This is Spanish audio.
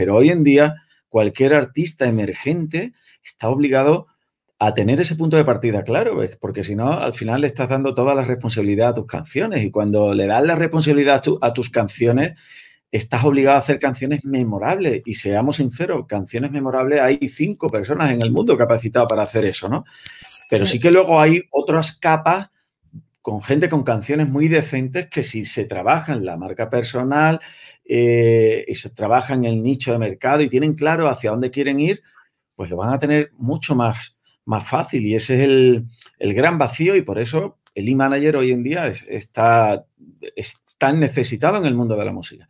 Pero hoy en día cualquier artista emergente está obligado a tener ese punto de partida claro, porque si no, al final le estás dando toda la responsabilidad a tus canciones y cuando le das la responsabilidad a, tus canciones, estás obligado a hacer canciones memorables. Y seamos sinceros, canciones memorables hay cinco personas en el mundo capacitadas para hacer eso, ¿no? Pero sí que luego hay otras capas con gente con canciones muy decentes que si se trabaja en la marca personal eh, y se trabaja en el nicho de mercado y tienen claro hacia dónde quieren ir, pues lo van a tener mucho más, más fácil y ese es el, gran vacío y por eso el e-manager hoy en día está, es tan necesitado en el mundo de la música.